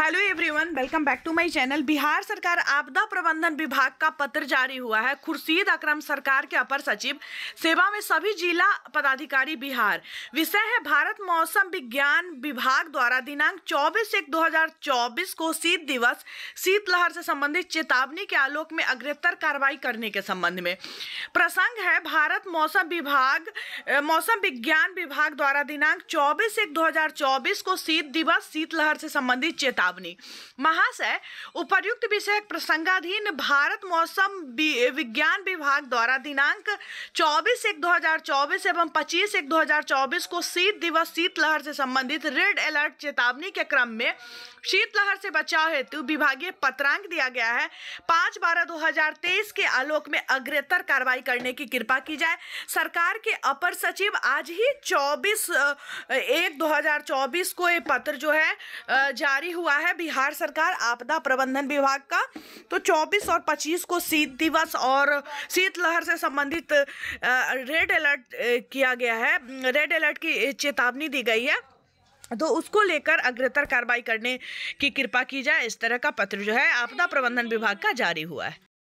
hello everyone welcome back to my channel Bihar सरकार आपदा प्रबंधन विभाग का पत्र जारी हुआ है खुर्शीद अकरम सरकार के अपर सचिव सेवा में सभी जिला पदाधिकारी बिहार विषय है भारत मौसम विज्ञान विभाग द्वारा दिनांक 24 एक 2024 को शीत दिवस शीतलहर से संबंधित चेतावनी के आलोक में अग्रेतर कार्रवाई करने के संबंध में प्रसंग है भारत मौसम विभाग मौसम विज्ञान विभाग द्वारा दिनांक चौबीस एक दो को शीत दिवस शीतलहर से संबंधित चेतावनी चेतावनी महाशय उपर्युक्त विषय प्रसंगाधीन भारत मौसम विज्ञान विभाग द्वारा दिनांक 24 एक 2024 एवं 25 एक 2024 को शीत दिवस शीतलहर से संबंधित रेड अलर्ट चेतावनी के क्रम में शीतलहर से बचाव हेतु विभागीय पत्रांक दिया गया है पाँच बारह 2023 के आलोक में अग्रेतर कार्रवाई करने की कृपा की जाए सरकार के अपर सचिव आज ही 24 एक 2024 को ये पत्र जो है जारी हुआ है बिहार सरकार आपदा प्रबंधन विभाग का तो 24 और 25 को शीत दिवस और शीतलहर से संबंधित रेड अलर्ट किया गया है रेड अलर्ट की चेतावनी दी गई है तो उसको लेकर अग्रतर कार्रवाई करने की कृपा की जाए इस तरह का पत्र जो है आपदा प्रबंधन विभाग का जारी हुआ है